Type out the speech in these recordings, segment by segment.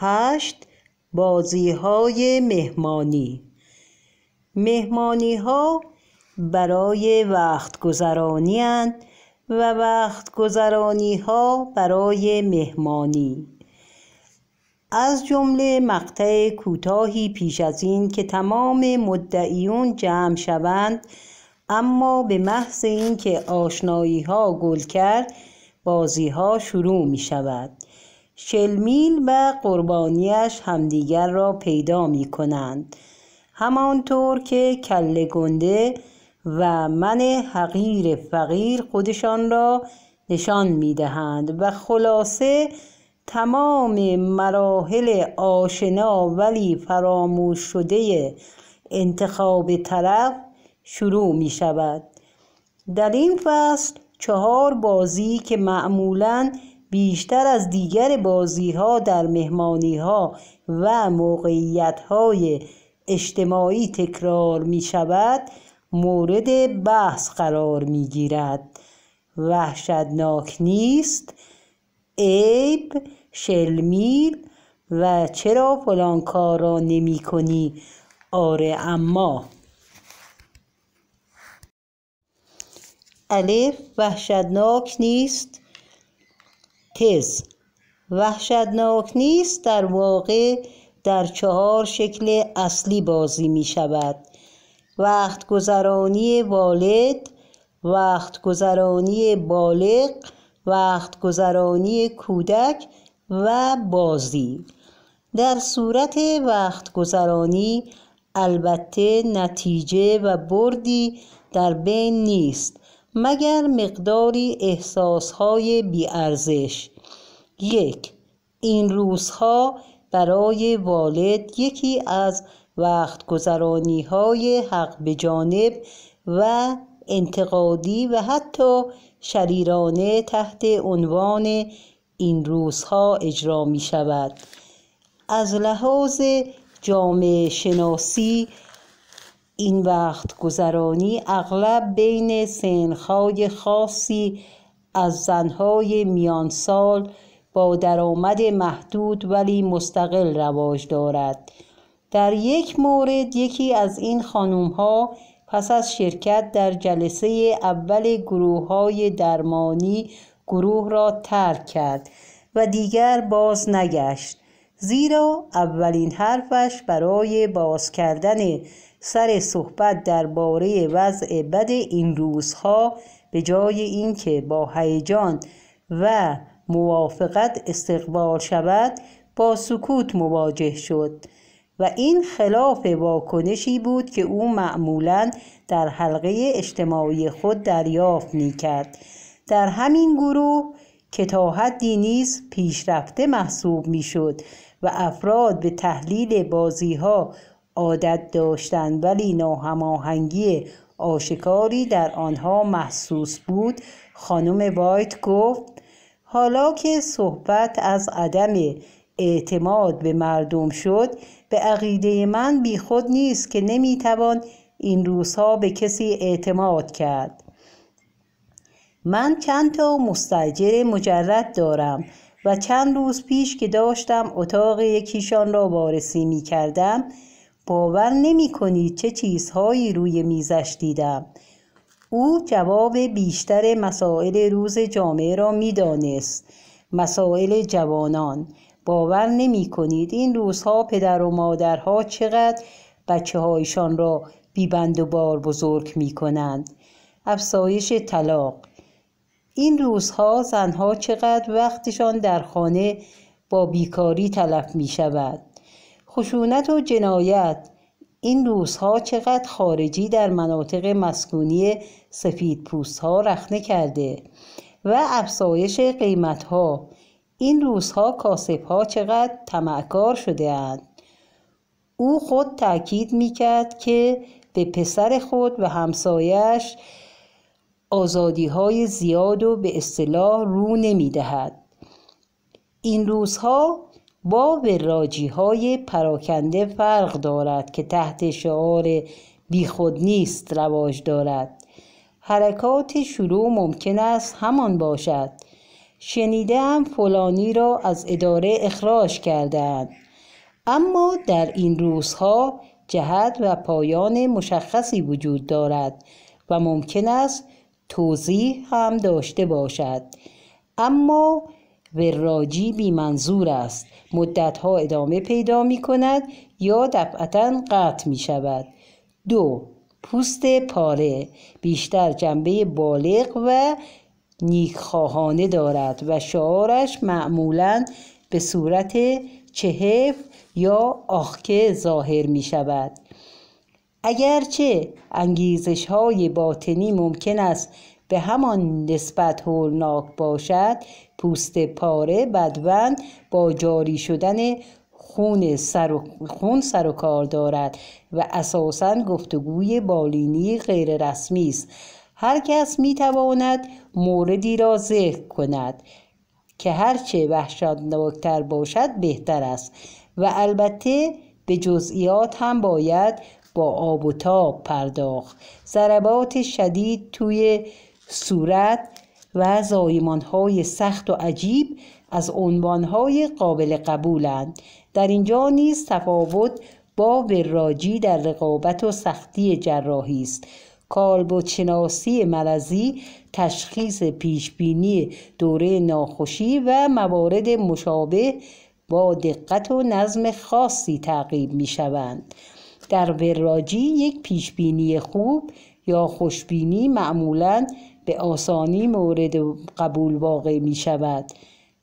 هشت بازی های مهمانی مهمانی ها برای وقت گذرانی و وقت گذرانی ها برای مهمانی از جمله مقطع کوتاهی پیش از این که تمام مدعیون جمع شوند اما به محض اینکه آشنایی ها گل کرد بازی ها شروع می شود شلمیل و قربانیش همدیگر را پیدا می کنند همانطور که کل گنده و من حقیر فقیر خودشان را نشان می دهند و خلاصه تمام مراحل آشنا ولی فراموش شده انتخاب طرف شروع می شود در این فصل چهار بازی که معمولاً بیشتر از دیگر بازی ها در مهمانی ها و موقعیت های اجتماعی تکرار می شود مورد بحث قرار می گیرد وحشتناک نیست عیب شلمیل و چرا فلان کار را نمی کنی آره اما الف وحشتناک نیست تز وحشتناک نیست در واقع در چهار شکل اصلی بازی می شود وقت گذرانی والد وقت گذرانی بالغ وقت گذرانی کودک و بازی در صورت وقت گذرانی البته نتیجه و بردی در بین نیست مگر مقداری احساسهای بیارزش یک این روزها برای والد یکی از وقت گذرانی های حق به جانب و انتقادی و حتی شریرانه تحت عنوان این روزها اجرا می شود از لحاظ جامعه شناسی این وقت گذرانی اغلب بین سنخهای خاصی از زنهای میانسال با درآمد محدود ولی مستقل رواج دارد در یک مورد یکی از این خانوم ها پس از شرکت در جلسه اول گروه های درمانی گروه را ترک کرد و دیگر باز نگشت زیرا اولین حرفش برای باز کردن سر صحبت درباره وضع بد این روزها به جای اینکه با هیجان و موافقت استقبال شود با سکوت مواجه شد و این خلاف واکنشی بود که او معمولا در حلقه اجتماعی خود دریافت می کرد. در همین گروه که تا حدی نیز پیشرفته محسوب می شد و افراد به تحلیل بازی ها عادت داشتند ولی ناهماهنگی آشکاری در آنها محسوس بود خانم وایت گفت حالا که صحبت از عدم اعتماد به مردم شد به عقیده من بیخود نیست که نمیتوان این روزها به کسی اعتماد کرد من چند تا مستجر مجرد دارم و چند روز پیش که داشتم اتاق یکیشان را وارسی می کردم باور نمی کنید چه چیزهایی روی میزش دیدم او جواب بیشتر مسائل روز جامعه را میدانست مسائل جوانان باور نمی کنید این روزها پدر و مادرها چقدر بچه هایشان را بیبند و بار بزرگ می کنند افزایش طلاق این روزها زنها چقدر وقتشان در خانه با بیکاری تلف می شود خشونت و جنایت این روزها چقدر خارجی در مناطق مسکونی سفید پوست ها رخنه کرده و افزایش قیمت ها این روزها کاسب ها چقدر تمعکار شده اند. او خود تأکید می کرد که به پسر خود و همسایش آزادی های زیاد و به اصطلاح رو نمی دهد. این روزها با وراجی های پراکنده فرق دارد که تحت شعار بیخود نیست رواج دارد حرکات شروع ممکن است همان باشد شنیدم فلانی را از اداره اخراج کردند اما در این روزها جهت و پایان مشخصی وجود دارد و ممکن است توضیح هم داشته باشد اما وراجی بیمنظور است مدت ها ادامه پیدا می کند یا دفعتا قطع می شود دو پوست پاره بیشتر جنبه بالغ و نیکخواهانه دارد و شعارش معمولا به صورت چهف یا آخکه ظاهر می شود اگرچه انگیزش های باطنی ممکن است به همان نسبت هولناک باشد پوست پاره بدون با جاری شدن خون سر و, خون سر و کار دارد و اساسا گفتگوی بالینی غیر رسمی است هر کس می موردی را ذکر کند که هرچه وحشتناکتر باشد بهتر است و البته به جزئیات هم باید با آب و تاب پرداخت ضربات شدید توی صورت و زایمان های سخت و عجیب از عنوان های قابل قبولند در اینجا نیز تفاوت با وراجی در رقابت و سختی جراحی است و چناسی ملزی تشخیص پیشبینی دوره ناخوشی و موارد مشابه با دقت و نظم خاصی تعقیب می شوند. در وراجی یک پیشبینی خوب یا خوشبینی معمولاً به آسانی مورد قبول واقع می شود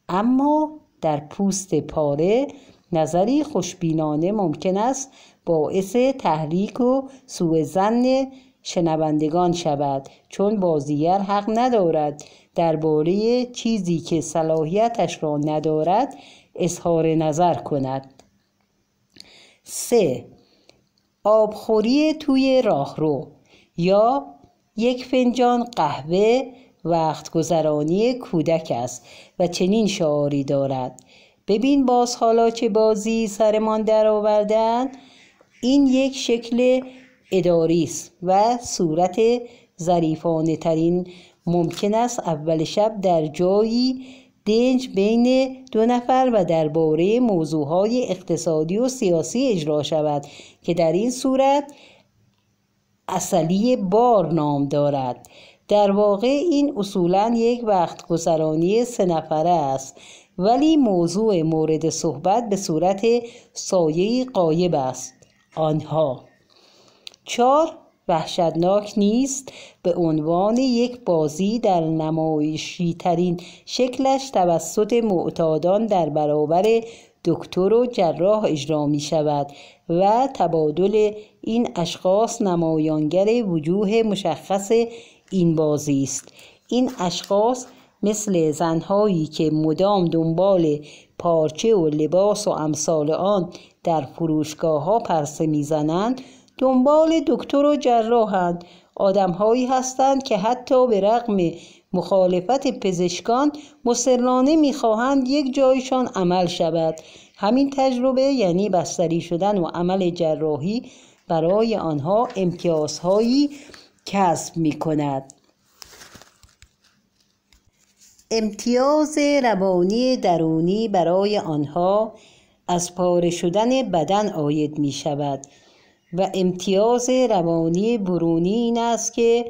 اما در پوست پاره نظری خوشبینانه ممکن است باعث تحریک و سوء زن شنوندگان شود چون بازیگر حق ندارد درباره چیزی که صلاحیتش را ندارد اظهار نظر کند سه آبخوری توی راهرو یا یک فنجان قهوه وقت گذرانی کودک است و چنین شعاری دارد ببین باز حالا چه بازی سرمان در آوردن این یک شکل اداری است و صورت ظریفانه ترین ممکن است اول شب در جایی دنج بین دو نفر و درباره موضوعهای اقتصادی و سیاسی اجرا شود که در این صورت اصلی بار نام دارد در واقع این اصولا یک وقت گذرانی سه نفره است ولی موضوع مورد صحبت به صورت سایه قایب است آنها چار وحشتناک نیست به عنوان یک بازی در نمایشی ترین شکلش توسط معتادان در برابر دکتر و جراح اجرا می شود و تبادل این اشخاص نمایانگر وجوه مشخص این بازی است این اشخاص مثل زنهایی که مدام دنبال پارچه و لباس و امثال آن در فروشگاه ها پرسه میزنند دنبال دکتر و جراحند آدمهایی هستند که حتی به رغم مخالفت پزشکان می میخواهند یک جایشان عمل شود همین تجربه یعنی بستری شدن و عمل جراحی برای آنها امتیازهایی کسب می کند امتیاز روانی درونی برای آنها از پاره شدن بدن آید می شود و امتیاز روانی برونی این است که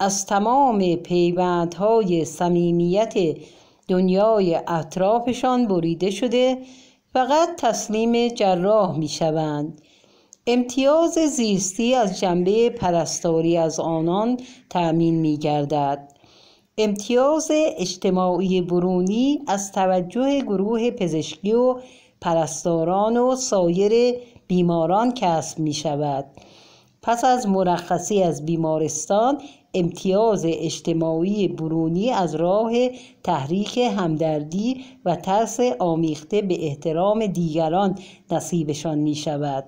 از تمام پیوندهای صمیمیت دنیای اطرافشان بریده شده فقط تسلیم جراح می شوند امتیاز زیستی از جنبه پرستاری از آنان تأمین می گردد امتیاز اجتماعی برونی از توجه گروه پزشکی و پرستاران و سایر بیماران کسب می شود پس از مرخصی از بیمارستان امتیاز اجتماعی برونی از راه تحریک همدردی و ترس آمیخته به احترام دیگران نصیبشان می شود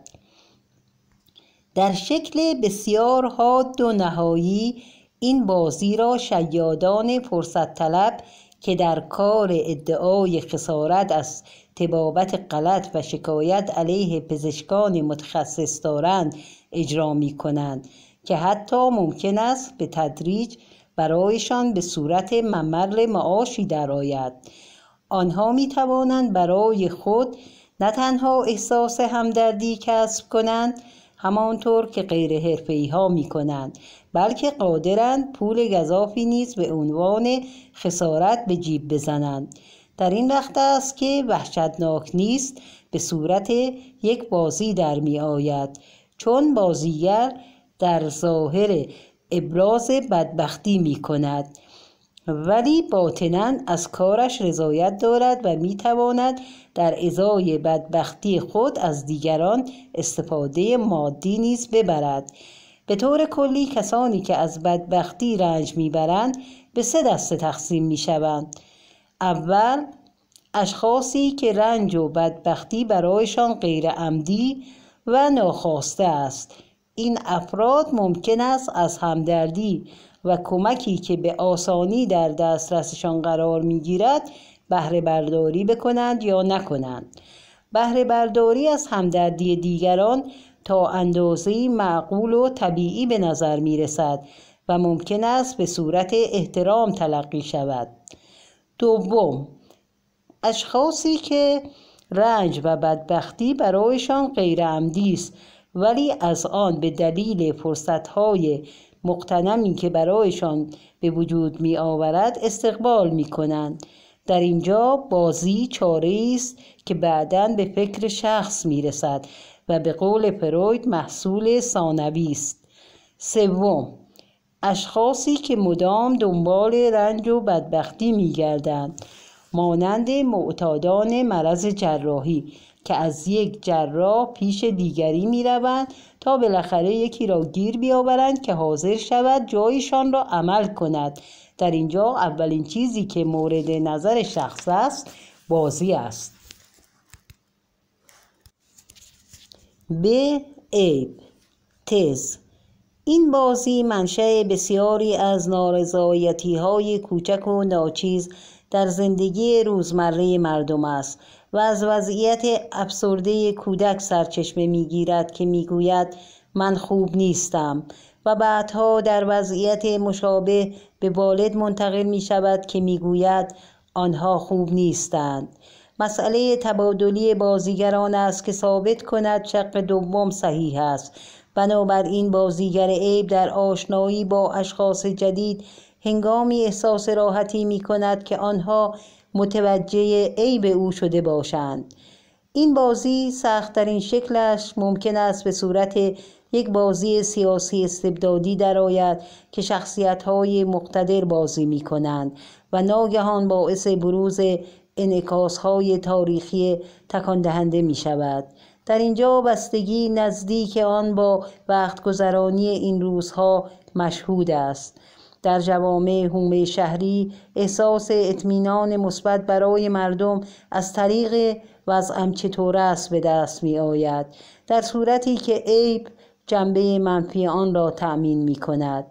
در شکل بسیار حاد و نهایی این بازی را شیادان فرصت طلب که در کار ادعای خسارت از تبابت غلط و شکایت علیه پزشکان متخصص دارند اجرا می کنند که حتی ممکن است به تدریج برایشان به صورت ممل معاشی درآید آنها می توانند برای خود نه تنها احساس همدردی کسب کنند همانطور که غیر ها می کنند بلکه قادرند پول گذافی نیز به عنوان خسارت به جیب بزنند در این وقت است که وحشتناک نیست به صورت یک بازی در می آید چون بازیگر در ظاهر ابراز بدبختی می کند ولی باطنا از کارش رضایت دارد و می تواند در ازای بدبختی خود از دیگران استفاده مادی نیز ببرد به طور کلی کسانی که از بدبختی رنج میبرند به سه دسته تقسیم می شوند. اول اشخاصی که رنج و بدبختی برایشان غیر عمدی و ناخواسته است این افراد ممکن است از همدردی و کمکی که به آسانی در دسترسشان قرار میگیرد بهره برداری بکنند یا نکنند بهره برداری از همدردی دیگران تا اندازه معقول و طبیعی به نظر می رسد و ممکن است به صورت احترام تلقی شود دوم اشخاصی که رنج و بدبختی برایشان غیرعمدی است ولی از آن به دلیل فرصتهای مقتنمی که برایشان به وجود می آورد استقبال می کنند. در اینجا بازی چاره است که بعدا به فکر شخص می رسد و به قول فروید محصول ثانوی است. سوم اشخاصی که مدام دنبال رنج و بدبختی می گردند مانند معتادان مرض جراحی که از یک جراح پیش دیگری می روند تا بالاخره یکی را گیر بیاورند که حاضر شود جایشان را عمل کند در اینجا اولین چیزی که مورد نظر شخص است بازی است به عیب تز این بازی منشأ بسیاری از نارضایتی های کوچک و ناچیز در زندگی روزمره مردم است و از وضعیت افسرده کودک سرچشمه میگیرد که میگوید من خوب نیستم و بعدها در وضعیت مشابه به والد منتقل می شود که میگوید آنها خوب نیستند مسئله تبادلی بازیگران است که ثابت کند شق دوم صحیح است بنابراین بازیگر عیب در آشنایی با اشخاص جدید هنگامی احساس راحتی می کند که آنها متوجه عیب او شده باشند این بازی سختترین شکلش ممکن است به صورت یک بازی سیاسی استبدادی درآید که شخصیت های مقتدر بازی می کنند و ناگهان باعث بروز انکاس های تاریخی تکان دهنده می شود در اینجا بستگی نزدیک آن با وقت گذرانی این روزها مشهود است در جوامع هومه شهری احساس اطمینان مثبت برای مردم از طریق وضع چطور است به دست می آید در صورتی که عیب جنبه منفی آن را تأمین می کند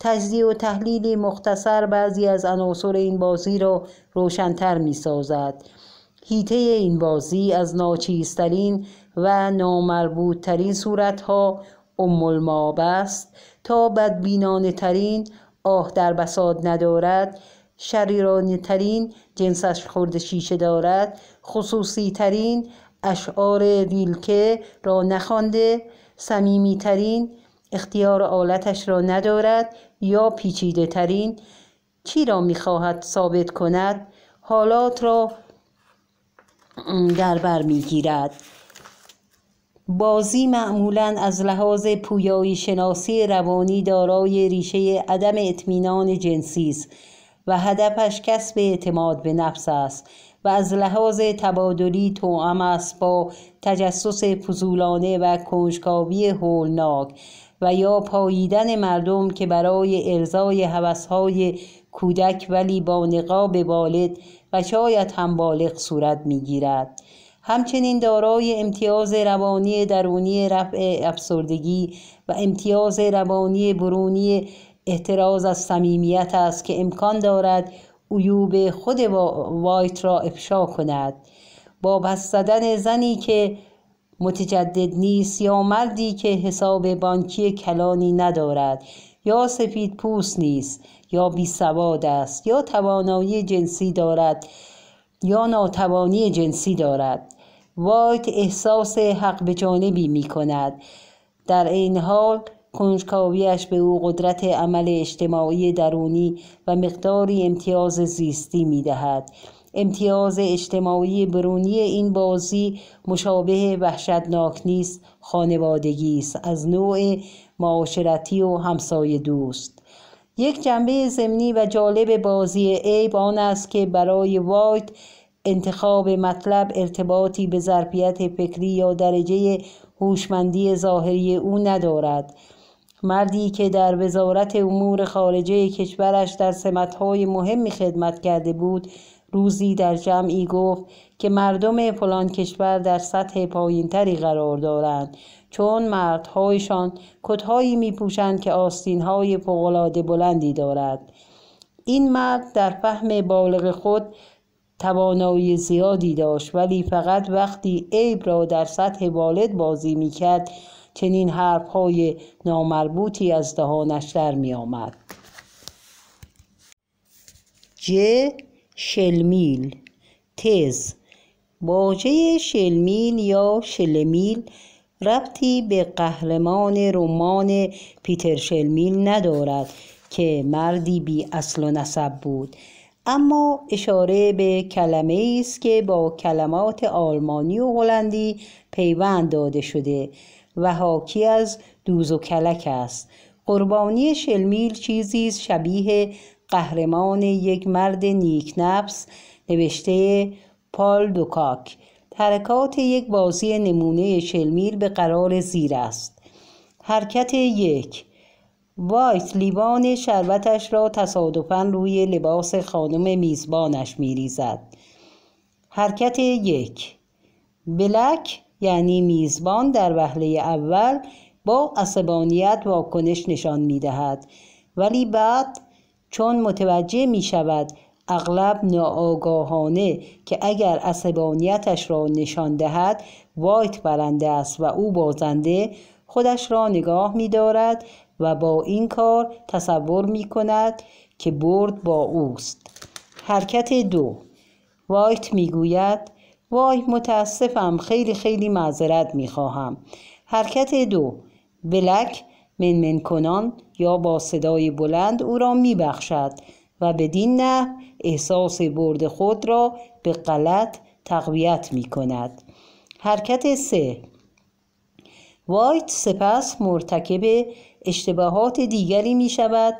تجزیه و تحلیلی مختصر بعضی از عناصر این بازی را روشنتر می سازد هیته این بازی از ناچیزترین و نامربوطترین صورتها ام است تا بدبینانه ترین آه در بساد ندارد شریرانی ترین جنسش خورد شیشه دارد خصوصی ترین اشعار ریلکه را نخوانده صمیمی ترین اختیار آلتش را ندارد یا پیچیده ترین چی را میخواهد ثابت کند حالات را در بر میگیرد بازی معمولا از لحاظ پویایی شناسی روانی دارای ریشه عدم اطمینان جنسی است و هدفش کسب اعتماد به نفس است و از لحاظ تبادلی توأم است با تجسس فضولانه و کنجکاوی هولناک و یا پاییدن مردم که برای ارزای هوسهای کودک ولی با نقاب والد و شاید هم بالغ صورت میگیرد همچنین دارای امتیاز روانی درونی رفع افسردگی و امتیاز روانی برونی احتراز از صمیمیت است که امکان دارد عیوب خود وایت را افشا کند با پس زدن زنی که متجدد نیست یا مردی که حساب بانکی کلانی ندارد یا سفید پوست نیست یا بی سواد است یا توانایی جنسی دارد یا ناتوانی جنسی دارد وایت احساس حق به جانبی می کند در این حال کنجکاویش به او قدرت عمل اجتماعی درونی و مقداری امتیاز زیستی می دهد. امتیاز اجتماعی برونی این بازی مشابه وحشتناک نیست خانوادگی است از نوع معاشرتی و همسایه دوست یک جنبه زمینی و جالب بازی عیب آن است که برای وایت انتخاب مطلب ارتباطی به ظرفیت فکری یا درجه هوشمندی ظاهری او ندارد مردی که در وزارت امور خارجه کشورش در سمتهای مهمی خدمت کرده بود روزی در جمعی گفت که مردم فلان کشور در سطح پایینتری قرار دارند چون مردهایشان کتهایی میپوشند که آستینهای فوقالعاده بلندی دارد این مرد در فهم بالغ خود توانایی زیادی داشت ولی فقط وقتی عیب را در سطح والد بازی میکرد چنین حرفهای نامربوطی از دهانش در میآمد ج شلمیل تز واژه شلمیل یا شلمیل ربطی به قهرمان رمان پیتر شلمیل ندارد که مردی بی اصل و نسب بود اما اشاره به کلمه ای است که با کلمات آلمانی و هلندی پیوند داده شده و حاکی از دوز و کلک است قربانی شلمیل چیزی شبیه قهرمان یک مرد نیکنفس نوشته پال دوکاک حرکات یک بازی نمونه شلمیل به قرار زیر است حرکت یک وایت لیوان شربتش را تصادفا روی لباس خانم میزبانش میریزد حرکت یک بلک یعنی میزبان در وهله اول با عصبانیت واکنش نشان میدهد ولی بعد چون متوجه می اغلب ناآگاهانه که اگر عصبانیتش را نشان دهد وایت برنده است و او بازنده خودش را نگاه می و با این کار تصور می کند که برد با اوست حرکت دو وایت می گوید وای متاسفم خیلی خیلی معذرت می خواهم حرکت دو بلک منمن کنان یا با صدای بلند او را می بخشد و بدین نه احساس برد خود را به غلط تقویت می کند حرکت سه وایت سپس مرتکب اشتباهات دیگری می شود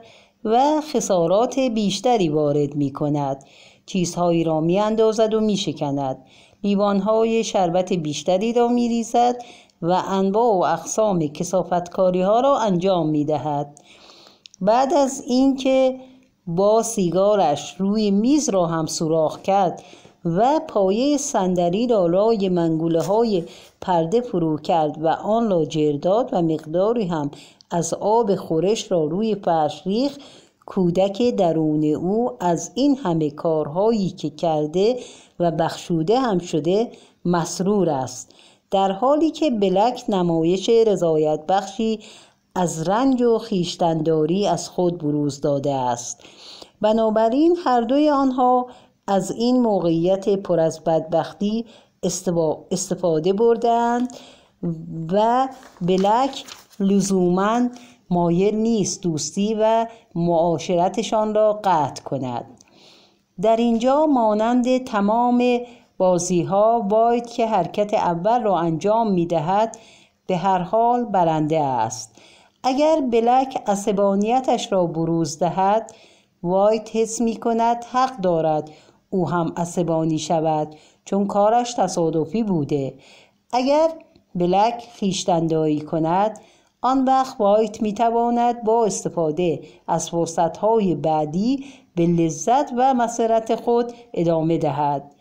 و خسارات بیشتری وارد می کند چیزهایی را می اندازد و می شکند لیوانهای شربت بیشتری را می ریزد و انواع و اقسام کسافتکاری ها را انجام می دهد بعد از اینکه با سیگارش روی میز را هم سوراخ کرد و پایه صندلی را لای منگوله های پرده فرو کرد و آن را جرداد و مقداری هم از آب خورش را روی فرش ریخ کودک درون او از این همه کارهایی که کرده و بخشوده هم شده مسرور است در حالی که بلک نمایش رضایت بخشی از رنج و خیشتنداری از خود بروز داده است بنابراین هر دوی آنها از این موقعیت پر از بدبختی استفاده بردند و بلک لزوما مایل نیست دوستی و معاشرتشان را قطع کند در اینجا مانند تمام بازی ها که حرکت اول را انجام می دهد به هر حال برنده است اگر بلک عصبانیتش را بروز دهد وایت حس می کند حق دارد او هم عصبانی شود چون کارش تصادفی بوده اگر بلک خیشتندایی کند آن وقت وایت می تواند با استفاده از فرصت های بعدی به لذت و مسرت خود ادامه دهد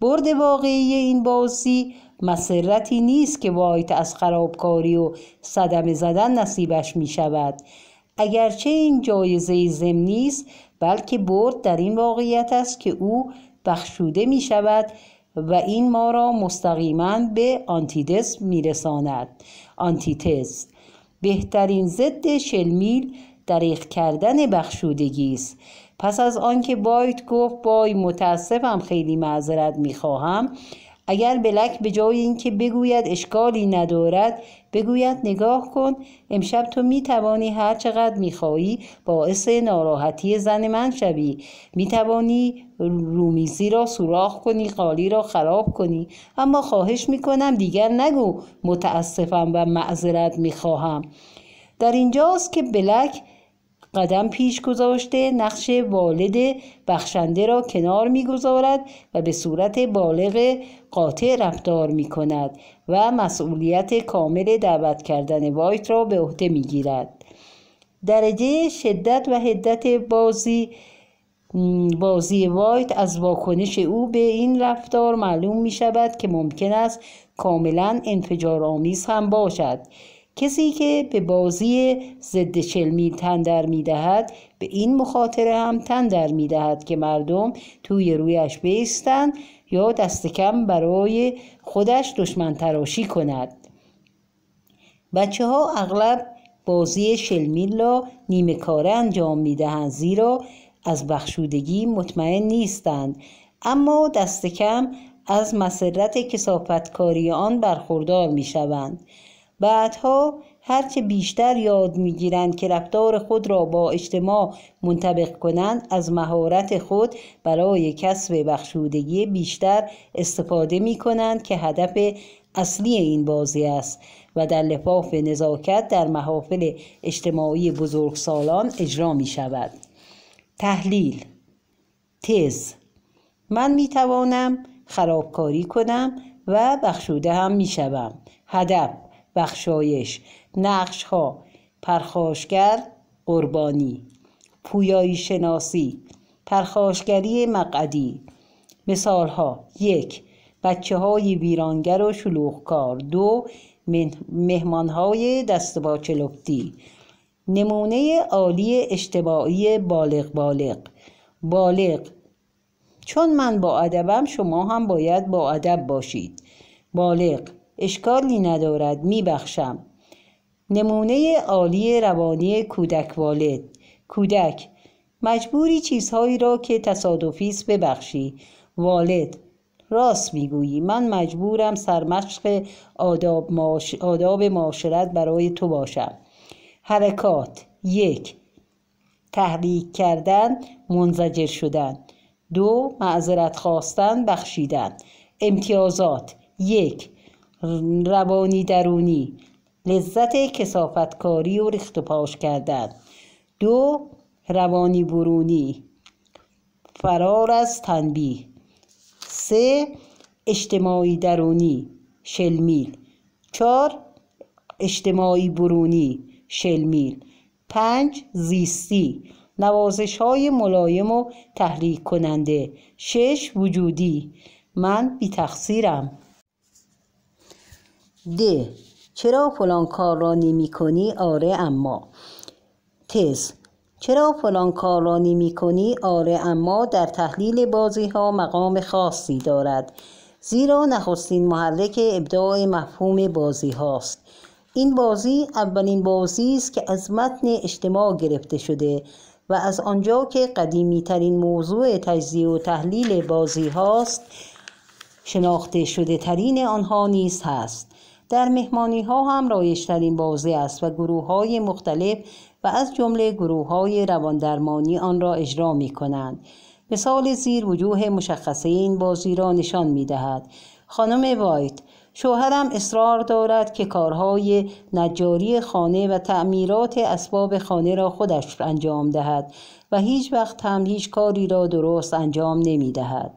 برد واقعی این بازی مسرتی نیست که وایت از خرابکاری و صدم زدن نصیبش می شود اگرچه این جایزه زم نیست بلکه برد در این واقعیت است که او بخشوده می شود و این ما را مستقیما به آنتیدس میرساند. آنتیتز بهترین ضد شلمیل دریغ کردن بخشودگی است پس از آنکه بایت گفت بای متاسفم خیلی معذرت میخواهم اگر بلک به جای اینکه بگوید اشکالی ندارد بگوید نگاه کن امشب تو می توانی هر چقدر می خواهی باعث ناراحتی زن من شوی می توانی رومیزی را سوراخ کنی قالی را خراب کنی اما خواهش می کنم دیگر نگو متاسفم و معذرت می خواهم در اینجاست که بلک قدم پیش گذاشته نقش والد بخشنده را کنار میگذارد و به صورت بالغ قاطع رفتار می کند و مسئولیت کامل دعوت کردن وایت را به عهده می گیرد. درجه شدت و حدت بازی بازی وایت از واکنش او به این رفتار معلوم می شود که ممکن است کاملا انفجارآمیز هم باشد کسی که به بازی ضد چلمی تن در میدهد به این مخاطره هم تن در میدهد که مردم توی رویش بیستند یا دست کم برای خودش دشمن تراشی کند بچه ها اغلب بازی شلمیل را نیمه کاره انجام میدهند زیرا از بخشودگی مطمئن نیستند اما دست کم از مسرت کسافتکاری آن برخوردار می شوند. بعدها هرچه بیشتر یاد میگیرند که رفتار خود را با اجتماع منطبق کنند از مهارت خود برای کسب بخشودگی بیشتر استفاده می کنند که هدف اصلی این بازی است و در لفاف نزاکت در محافل اجتماعی سالان اجرا می شود تحلیل تز من می توانم خرابکاری کنم و بخشوده هم می شوم هدف بخشایش نقش ها پرخاشگر قربانی پویایی شناسی پرخاشگری مقعدی مثال ها یک بچه های ویرانگر و شلوغکار دو مهمان های دست با چلوکتی نمونه عالی اشتباعی بالغ بالغ بالغ چون من با ادبم شما هم باید با ادب باشید بالغ اشکالی ندارد میبخشم نمونه عالی روانی کودک والد کودک مجبوری چیزهایی را که تصادفی است ببخشی والد راست میگویی من مجبورم سرمشق آداب, معاشرت برای تو باشم حرکات یک تحریک کردن منزجر شدن دو معذرت خواستن بخشیدن امتیازات یک روانی درونی لذت کسافتکاری و ریخت پاش کردن دو روانی برونی فرار از تنبیه سه اجتماعی درونی شلمیل چهار اجتماعی برونی شلمیل پنج زیستی نوازش های ملایم و تحریک کننده شش وجودی من بی تخصیرم د چرا فلان کار را نمی کنی آره اما تز چرا فلان کار را نمی کنی آره اما در تحلیل بازی ها مقام خاصی دارد زیرا نخستین محرک ابداع مفهوم بازی هاست این بازی اولین بازی است که از متن اجتماع گرفته شده و از آنجا که قدیمی ترین موضوع تجزیه و تحلیل بازی هاست شناخته شده ترین آنها نیز هست در مهمانی ها هم رایشترین بازی است و گروه های مختلف و از جمله گروه های رواندرمانی آن را اجرا می کنند. مثال زیر وجوه مشخصه این بازی را نشان می دهد. خانم وایت شوهرم اصرار دارد که کارهای نجاری خانه و تعمیرات اسباب خانه را خودش انجام دهد و هیچ وقت هم هیچ کاری را درست انجام نمی دهد.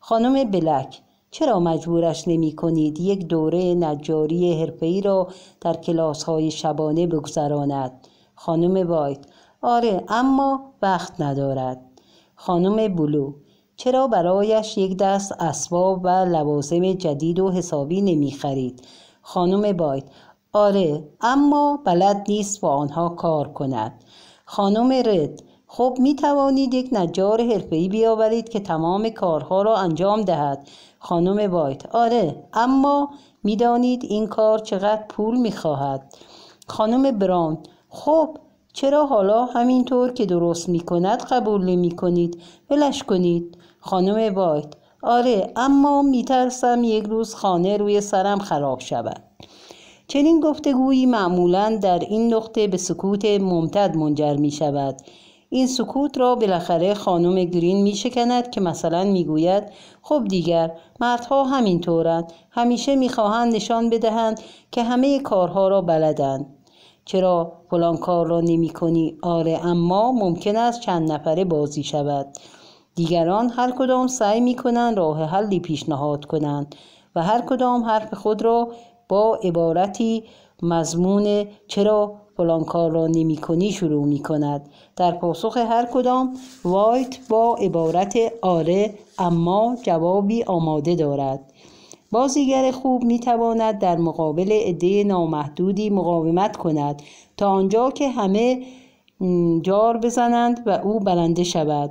خانم بلک چرا مجبورش نمی کنید یک دوره نجاری حرفه‌ای را در کلاس های شبانه بگذراند خانم وایت آره اما وقت ندارد خانم بلو چرا برایش یک دست اسباب و لوازم جدید و حسابی نمی خرید؟ خانم باید آره اما بلد نیست با آنها کار کند خانم رد خب می توانید یک نجار حرفه‌ای بیاورید که تمام کارها را انجام دهد خانم وایت آره اما میدانید این کار چقدر پول می خواهد خانم براون خب چرا حالا همینطور که درست می کند قبول نمی کنید ولش کنید خانم وایت آره اما ترسم یک روز خانه روی سرم خراب شود چنین گفتگویی معمولا در این نقطه به سکوت ممتد منجر می شود این سکوت را بالاخره خانم گرین میشکند که مثلا میگوید خب دیگر مردها همینطورند همیشه میخواهند نشان بدهند که همه کارها را بلدند چرا فلان کار را نمی کنی؟ آره اما ممکن است چند نفره بازی شود دیگران هر کدام سعی می کنند راه حلی پیشنهاد کنند و هر کدام حرف خود را با عبارتی مضمون چرا فلان کار را نمی کنی شروع می کند در پاسخ هر کدام وایت با عبارت آره اما جوابی آماده دارد بازیگر خوب می تواند در مقابل عده نامحدودی مقاومت کند تا آنجا که همه جار بزنند و او بلنده شود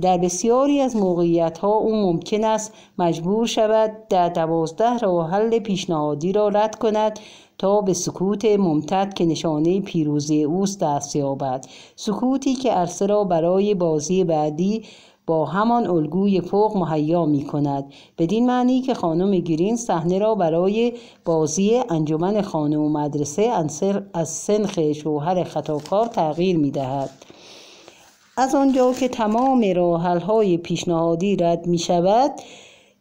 در بسیاری از موقعیت ها او ممکن است مجبور شود در دوازده راه حل پیشنهادی را رد کند تا به سکوت ممتد که نشانه پیروزی اوست دست یابد سکوتی که عرصه را برای بازی بعدی با همان الگوی فوق مهیا می کند بدین معنی که خانم گرین صحنه را برای بازی انجمن خانه و مدرسه از سنخ شوهر خطاکار تغییر می دهد از آنجا که تمام راحل های پیشنهادی رد می شود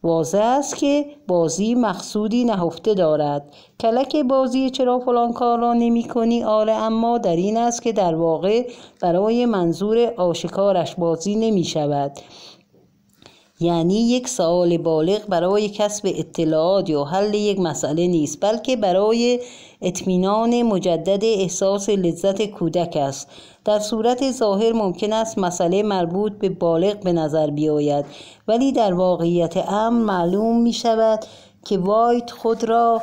واضح است که بازی مقصودی نهفته دارد کلک بازی چرا فلان کار را نمی کنی آره اما در این است که در واقع برای منظور آشکارش بازی نمی شود یعنی یک سوال بالغ برای کسب اطلاعات یا حل یک مسئله نیست بلکه برای اطمینان مجدد احساس لذت کودک است در صورت ظاهر ممکن است مسئله مربوط به بالغ به نظر بیاید ولی در واقعیت امر معلوم می شود که وایت خود را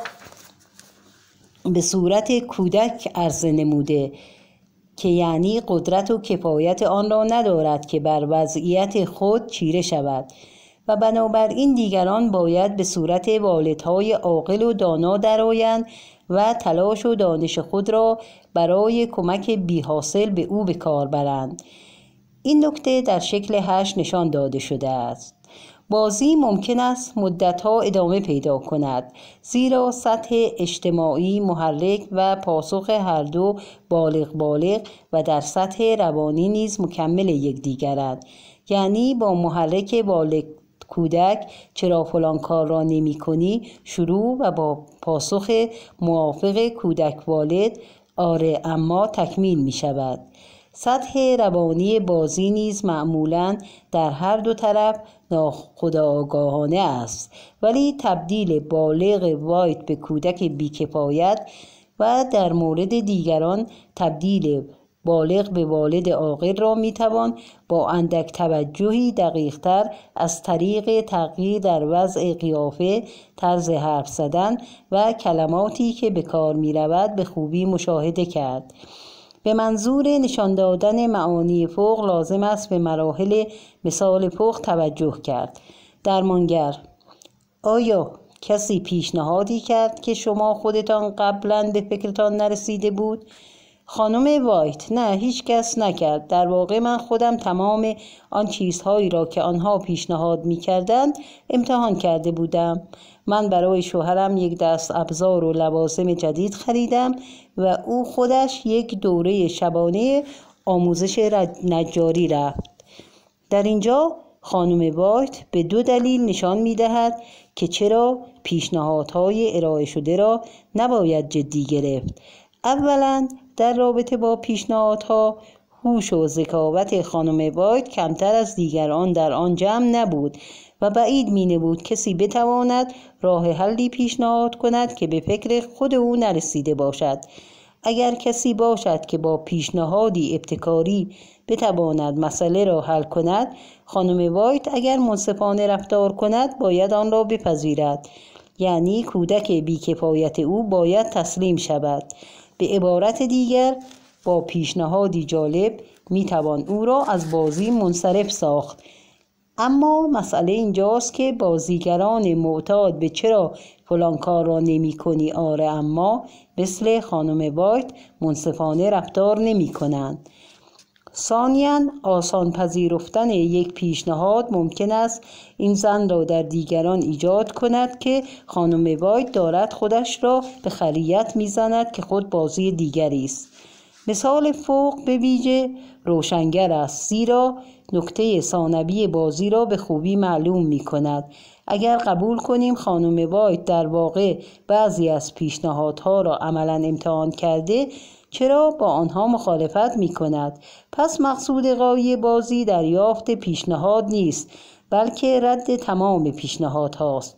به صورت کودک عرضه نموده که یعنی قدرت و کفایت آن را ندارد که بر وضعیت خود چیره شود و بنابراین دیگران باید به صورت والدهای عاقل و دانا درآیند و تلاش و دانش خود را برای کمک بیحاصل به او به کار برند این نکته در شکل هشت نشان داده شده است بازی ممکن است مدتها ادامه پیدا کند زیرا سطح اجتماعی محرک و پاسخ هر دو بالغ بالغ و در سطح روانی نیز مکمل یکدیگرند یعنی با محرک بالغ کودک چرا فلان کار را نمی کنی شروع و با پاسخ موافق کودک والد آره اما تکمیل می شود سطح روانی بازی نیز معمولا در هر دو طرف ناخودآگاهانه است ولی تبدیل بالغ وایت به کودک بیکفایت و در مورد دیگران تبدیل بالغ به والد عاقل را میتوان با اندک توجهی دقیقتر از طریق تغییر در وضع قیافه طرز حرف زدن و کلماتی که به کار می رود به خوبی مشاهده کرد به منظور نشان دادن معانی فوق لازم است به مراحل مثال فوق توجه کرد درمانگر آیا کسی پیشنهادی کرد که شما خودتان قبلا به فکرتان نرسیده بود خانم وایت نه هیچ کس نکرد در واقع من خودم تمام آن چیزهایی را که آنها پیشنهاد می امتحان کرده بودم من برای شوهرم یک دست ابزار و لوازم جدید خریدم و او خودش یک دوره شبانه آموزش نجاری رفت در اینجا خانم وایت به دو دلیل نشان می دهد که چرا پیشنهادهای ارائه شده را نباید جدی گرفت اولا در رابطه با پیشنهادها هوش و ذکاوت خانم وایت کمتر از دیگران در آن جمع نبود و بعید می بود کسی بتواند راه حلی پیشنهاد کند که به فکر خود او نرسیده باشد اگر کسی باشد که با پیشنهادی ابتکاری بتواند مسئله را حل کند خانم وایت اگر منصفانه رفتار کند باید آن را بپذیرد یعنی کودک بیکفایت او باید تسلیم شود به عبارت دیگر با پیشنهادی جالب میتوان او را از بازی منصرف ساخت اما مسئله اینجاست که بازیگران معتاد به چرا فلان کار را نمی کنی آره اما مثل خانم وایت منصفانه رفتار نمی کنند ثانیا آسان پذیرفتن یک پیشنهاد ممکن است این زن را در دیگران ایجاد کند که خانم واید دارد خودش را به خریت میزند که خود بازی دیگری است مثال فوق به ویژه روشنگر است زیرا نکته سانبی بازی را به خوبی معلوم می کند اگر قبول کنیم خانم واید در واقع بعضی از پیشنهادها را عملا امتحان کرده چرا با آنها مخالفت می کند پس مقصود قای بازی دریافت پیشنهاد نیست بلکه رد تمام پیشنهاد هاست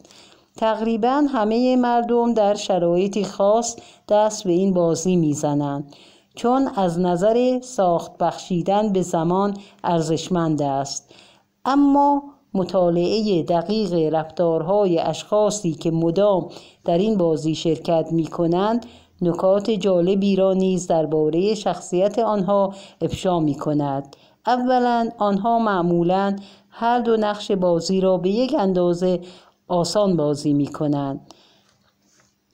تقریبا همه مردم در شرایط خاص دست به این بازی میزنند چون از نظر ساخت بخشیدن به زمان ارزشمند است اما مطالعه دقیق رفتارهای اشخاصی که مدام در این بازی شرکت می کنند نکات جالبی را نیز درباره شخصیت آنها افشا می کند. اولا آنها معمولا هر دو نقش بازی را به یک اندازه آسان بازی می کنند.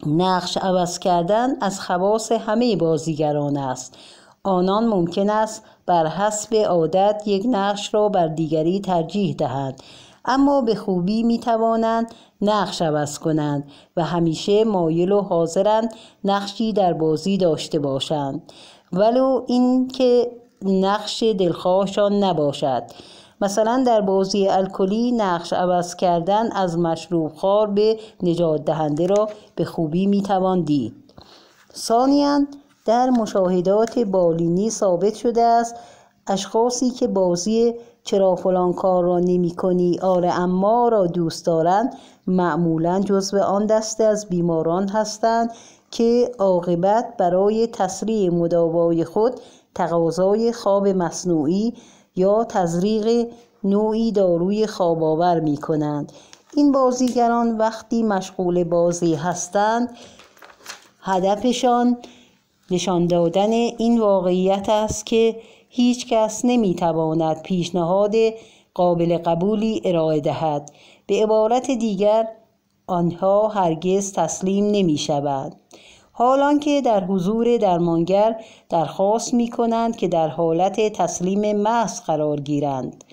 نقش عوض کردن از خواص همه بازیگران است. آنان ممکن است بر حسب عادت یک نقش را بر دیگری ترجیح دهند اما به خوبی می توانند نقش عوض کنند و همیشه مایل و حاضرند نقشی در بازی داشته باشند ولو اینکه نقش دلخواهشان نباشد مثلا در بازی الکلی نقش عوض کردن از مشروب خار به نجات دهنده را به خوبی میتوان دید ثانیا در مشاهدات بالینی ثابت شده است اشخاصی که بازی چرا فلان کار را نمی کنی آره اما را دوست دارند معمولا جزو آن دسته از بیماران هستند که عاقبت برای تسریع مداوای خود تقاضای خواب مصنوعی یا تزریق نوعی داروی خواب آور می کنند این بازیگران وقتی مشغول بازی هستند هدفشان نشان دادن این واقعیت است که هیچ کس نمی تواند پیشنهاد قابل قبولی ارائه دهد به عبارت دیگر آنها هرگز تسلیم نمی شود حالان که در حضور درمانگر درخواست می کنند که در حالت تسلیم محض قرار گیرند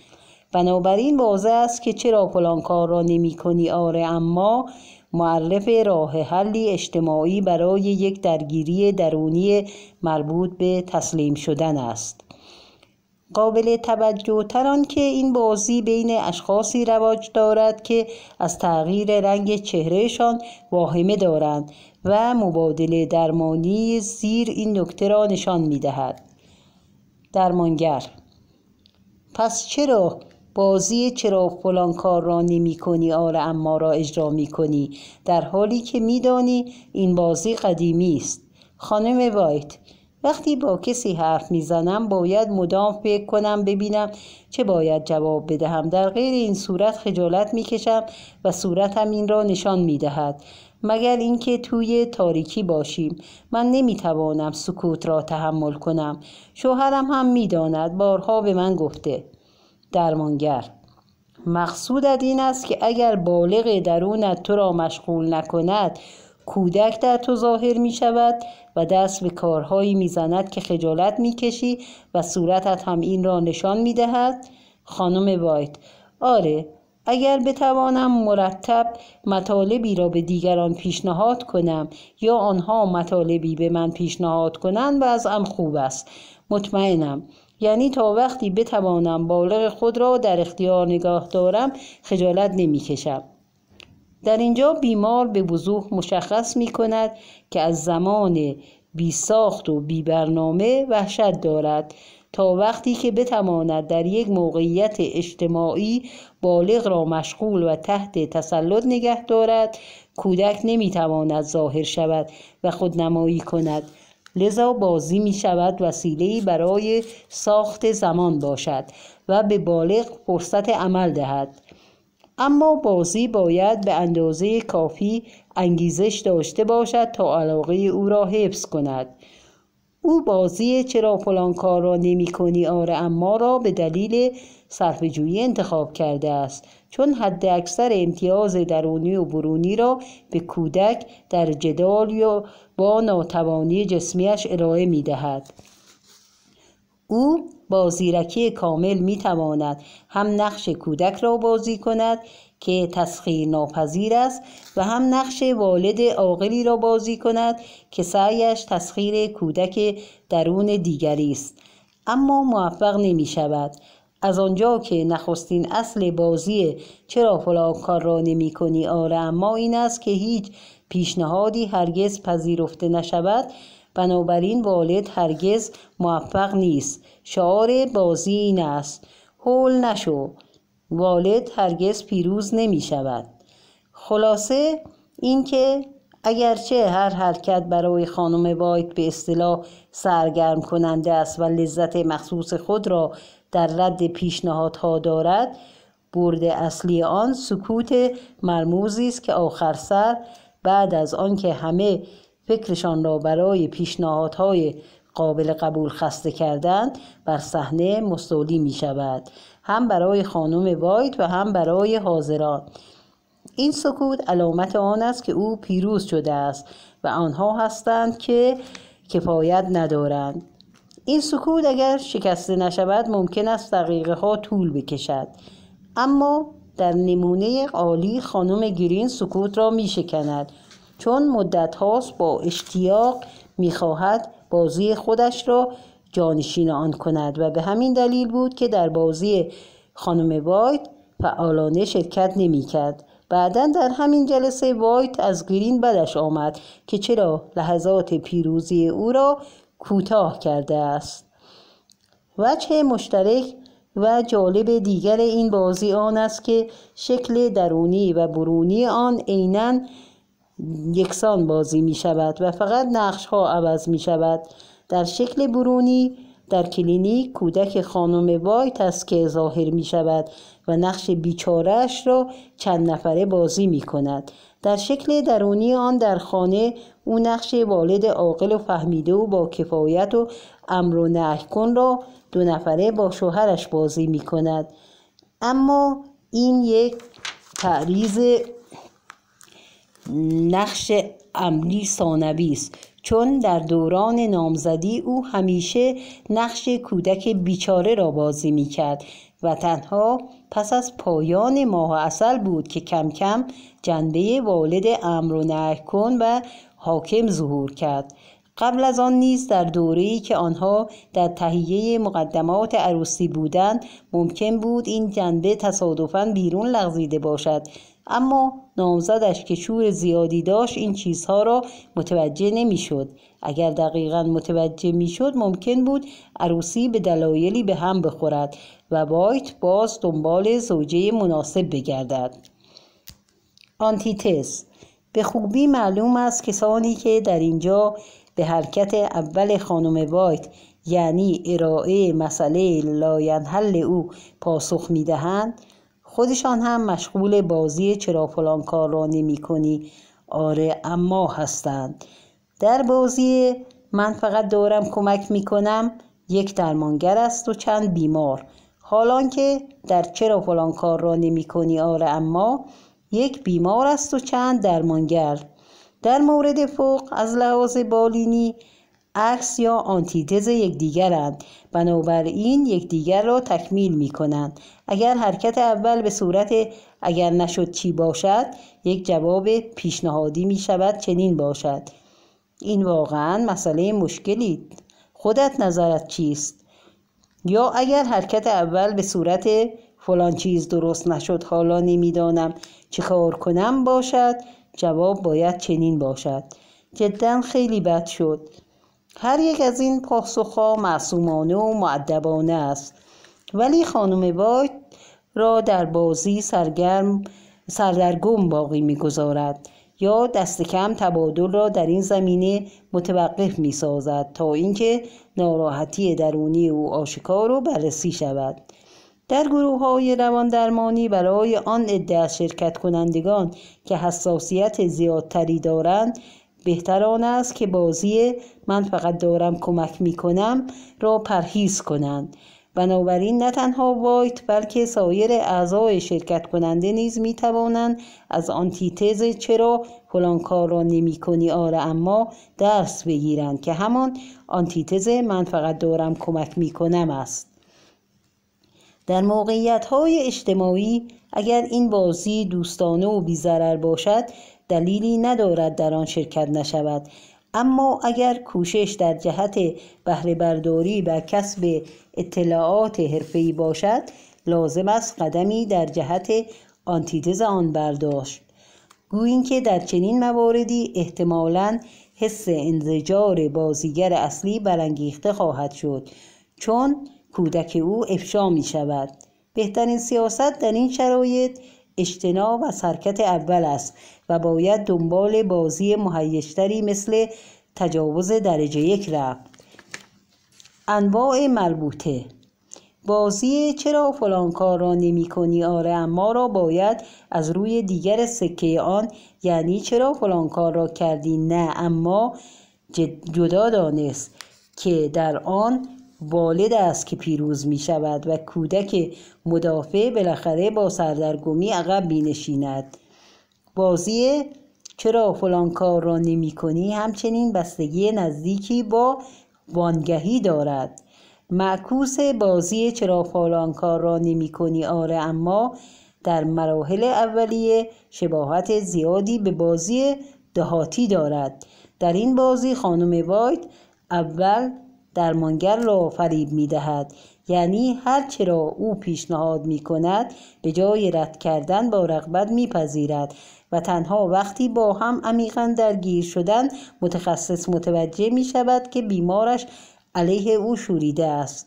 بنابراین واضح است که چرا فلان کار را نمی کنی آره اما معرف راه حلی اجتماعی برای یک درگیری درونی مربوط به تسلیم شدن است قابل توجه تر که این بازی بین اشخاصی رواج دارد که از تغییر رنگ چهرهشان واهمه دارند و مبادله درمانی زیر این نکته را نشان می دهد. درمانگر پس چرا بازی چرا فلان کار را نمی کنی آر اما را اجرا می کنی در حالی که میدانی این بازی قدیمی است خانم وایت وقتی با کسی حرف میزنم باید مدام فکر کنم ببینم چه باید جواب بدهم در غیر این صورت خجالت میکشم و صورتم این را نشان میدهد مگر اینکه توی تاریکی باشیم من نمیتوانم سکوت را تحمل کنم شوهرم هم میداند بارها به من گفته درمانگر مقصودت این است که اگر بالغ درونت تو را مشغول نکند کودک در تو ظاهر می شود و دست به کارهایی می زند که خجالت می کشی و صورتت هم این را نشان می دهد خانم وایت آره اگر بتوانم مرتب مطالبی را به دیگران پیشنهاد کنم یا آنها مطالبی به من پیشنهاد کنند هم خوب است مطمئنم یعنی تا وقتی بتوانم بالغ خود را در اختیار نگاه دارم خجالت نمی کشم. در اینجا بیمار به وضوح مشخص می کند که از زمان بی ساخت و بی برنامه وحشت دارد تا وقتی که بتواند در یک موقعیت اجتماعی بالغ را مشغول و تحت تسلط نگه دارد کودک نمیتواند ظاهر شود و خودنمایی کند لذا بازی می شود وسیله برای ساخت زمان باشد و به بالغ فرصت عمل دهد اما بازی باید به اندازه کافی انگیزش داشته باشد تا علاقه او را حفظ کند او بازی چرا فلان کار را نمی کنی آره اما را به دلیل صرفجویی انتخاب کرده است چون حد اکثر امتیاز درونی و برونی را به کودک در جدال یا با ناتوانی جسمیش ارائه می دهد. او با زیرکی کامل می هم نقش کودک را بازی کند که تسخیر ناپذیر است و هم نقش والد عاقلی را بازی کند که سعیش تسخیر کودک درون دیگری است اما موفق نمی شود از آنجا که نخستین اصل بازی چرا فلان کار را نمی کنی آره اما این است که هیچ پیشنهادی هرگز پذیرفته نشود بنابراین والد هرگز موفق نیست شعار بازی این است هول نشو والد هرگز پیروز نمی شود خلاصه اینکه اگرچه هر حرکت برای خانم وایت به اصطلاح سرگرم کننده است و لذت مخصوص خود را در رد پیشنهادها دارد برد اصلی آن سکوت مرموزی است که آخر سر بعد از آنکه همه فکرشان را برای پیشنهادهای قابل قبول خسته کردن بر صحنه مستولی می شود هم برای خانم وایت و هم برای حاضران این سکوت علامت آن است که او پیروز شده است و آنها هستند که کفایت ندارند این سکوت اگر شکسته نشود ممکن است دقیقه ها طول بکشد اما در نمونه عالی خانم گرین سکوت را می شکند چون مدت هاست با اشتیاق میخواهد بازی خودش را جانشین آن کند و به همین دلیل بود که در بازی خانم وایت فعالانه شرکت نمیکرد بعدا در همین جلسه وایت از گرین بدش آمد که چرا لحظات پیروزی او را کوتاه کرده است وجه مشترک و جالب دیگر این بازی آن است که شکل درونی و برونی آن عینا یکسان بازی می شود و فقط نقش ها عوض می شود در شکل برونی در کلینیک کودک خانم وایت است که ظاهر می شود و نقش بیچارهش را چند نفره بازی می کند. در شکل درونی آن در خانه او نقش والد عاقل و فهمیده و با کفایت و امر و کن را دو نفره با شوهرش بازی می کند. اما این یک تعریض نقش عملی ثانوی است چون در دوران نامزدی او همیشه نقش کودک بیچاره را بازی می کرد و تنها پس از پایان ماه اصل بود که کم کم جنبه والد امر و کن و حاکم ظهور کرد قبل از آن نیز در ای که آنها در تهیه مقدمات عروسی بودند ممکن بود این جنبه تصادفاً بیرون لغزیده باشد اما نامزدش که شور زیادی داشت این چیزها را متوجه نمیشد اگر دقیقا متوجه میشد ممکن بود عروسی به دلایلی به هم بخورد و وایت باز دنبال زوجه مناسب بگردد آنتیتز به خوبی معلوم است کسانی که در اینجا به حرکت اول خانم وایت یعنی ارائه مسئله لاینحل او پاسخ میدهند خودشان هم مشغول بازی چرا فلان کار را نمی کنی آره اما هستند در بازی من فقط دارم کمک می کنم یک درمانگر است و چند بیمار حالان که در چرا فلان کار را نمی کنی آره اما یک بیمار است و چند درمانگر در مورد فوق از لحاظ بالینی عکس یا آنتیتز یکدیگرند بنابراین یکدیگر را تکمیل می کنند اگر حرکت اول به صورت اگر نشد چی باشد یک جواب پیشنهادی می شود چنین باشد این واقعا مسئله مشکلی خودت نظرت چیست یا اگر حرکت اول به صورت فلان چیز درست نشد حالا نمیدانم چه کار کنم باشد جواب باید چنین باشد جدا خیلی بد شد هر یک از این پاسخها معصومانه و معدبانه است ولی خانم وایت را در بازی سرگرم سردرگم باقی میگذارد یا دست کم تبادل را در این زمینه متوقف می سازد تا اینکه ناراحتی درونی او آشکار و بررسی شود در گروه های روان درمانی برای آن عده از شرکت کنندگان که حساسیت زیادتری دارند بهتر آن است که بازی من فقط دارم کمک می کنم را پرهیز کنند بنابراین نه تنها وایت بلکه سایر اعضای شرکت کننده نیز می توانند از آنتیتز چرا فلان کار را نمی کنی آره اما درس بگیرند که همان آنتیتز من فقط دارم کمک می کنم است در موقعیت های اجتماعی اگر این بازی دوستانه و بیزرر باشد دلیلی ندارد در آن شرکت نشود اما اگر کوشش در جهت بهره برداری و کسب اطلاعات حرفه‌ای باشد لازم است قدمی در جهت آنتیتز آن برداشت گوییم که در چنین مواردی احتمالا حس انزجار بازیگر اصلی برانگیخته خواهد شد چون کودک او افشا می شود بهترین سیاست در این شرایط اجتناب و حرکت اول است و باید دنبال بازی مهیشتری مثل تجاوز درجه یک رفت انواع مربوطه بازی چرا فلان کار را نمی کنی آره اما را باید از روی دیگر سکه آن یعنی چرا فلان کار را کردی نه اما جدا دانست که در آن والد است که پیروز می شود و کودک مدافع بالاخره با سردرگمی عقب می بازی چرا فلان کار را نمی کنی همچنین بستگی نزدیکی با وانگهی دارد معکوس بازی چرا فلان کار را نمی کنی آره اما در مراحل اولیه شباهت زیادی به بازی دهاتی دارد در این بازی خانم وایت اول درمانگر را فریب می دهد یعنی هر را او پیشنهاد می کند به جای رد کردن با رغبت می پذیرد و تنها وقتی با هم عمیقا درگیر شدن متخصص متوجه می شود که بیمارش علیه او شوریده است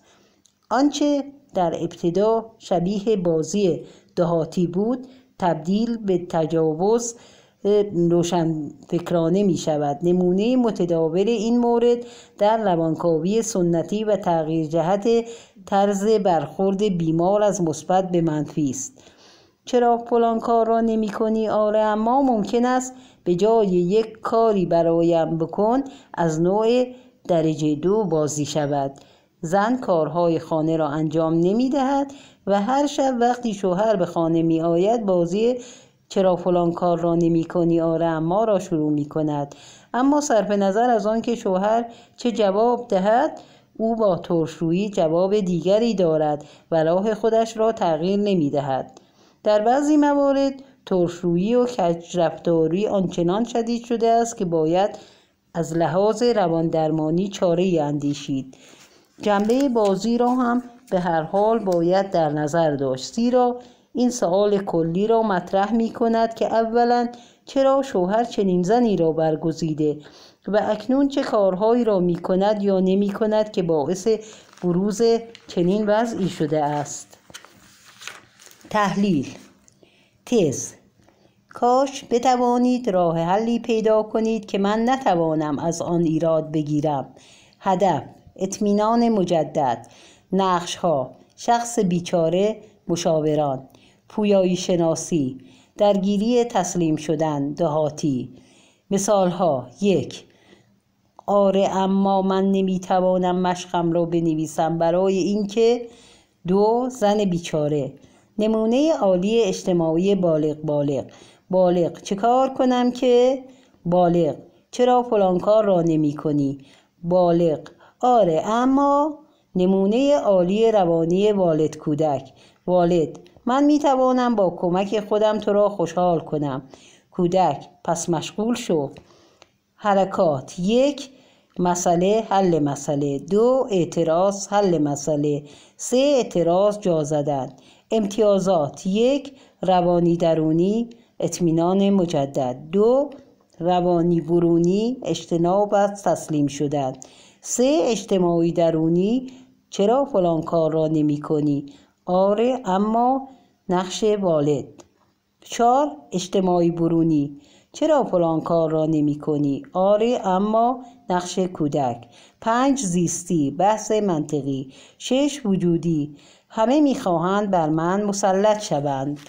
آنچه در ابتدا شبیه بازی دهاتی بود تبدیل به تجاوز روشن فکرانه می شود نمونه متداول این مورد در لبانکاوی سنتی و تغییر جهت طرز برخورد بیمار از مثبت به منفی است چرا فلان کار را نمی کنی آره اما ممکن است به جای یک کاری برایم بکن از نوع درجه دو بازی شود زن کارهای خانه را انجام نمی دهد و هر شب وقتی شوهر به خانه می آید بازی چرا فلان کار را نمی کنی آره ما را شروع می کند اما صرف نظر از آنکه شوهر چه جواب دهد او با ترشویی جواب دیگری دارد و راه خودش را تغییر نمی دهد. در بعضی موارد ترشرویی و کجرفتاری آنچنان شدید شده است که باید از لحاظ رواندرمانی چاره اندیشید جنبه بازی را هم به هر حال باید در نظر داشت زیرا این سوال کلی را مطرح می کند که اولا چرا شوهر چنین زنی را برگزیده و اکنون چه کارهایی را می کند یا نمی کند که باعث بروز چنین وضعی شده است تحلیل تز کاش بتوانید راه حلی پیدا کنید که من نتوانم از آن ایراد بگیرم هدف اطمینان مجدد نقش ها شخص بیچاره مشاوران پویایی شناسی درگیری تسلیم شدن دهاتی مثال ها یک آره اما من نمیتوانم مشقم را بنویسم برای اینکه دو زن بیچاره نمونه عالی اجتماعی بالغ بالغ بالغ چه کار کنم که بالغ چرا فلان کار را نمی کنی بالغ آره اما نمونه عالی روانی والد کودک والد من می توانم با کمک خودم تو را خوشحال کنم کودک پس مشغول شو حرکات یک مسئله حل مسئله دو اعتراض حل مسئله سه اعتراض جا زدن امتیازات یک روانی درونی اطمینان مجدد دو روانی برونی اجتناب از تسلیم شدن سه اجتماعی درونی چرا فلان کار را نمی کنی آره اما نقش والد چهار اجتماعی برونی چرا فلان کار را نمی کنی؟ آره اما نقش کودک پنج زیستی بحث منطقی شش وجودی همه میخواهند بر من مسلط شوند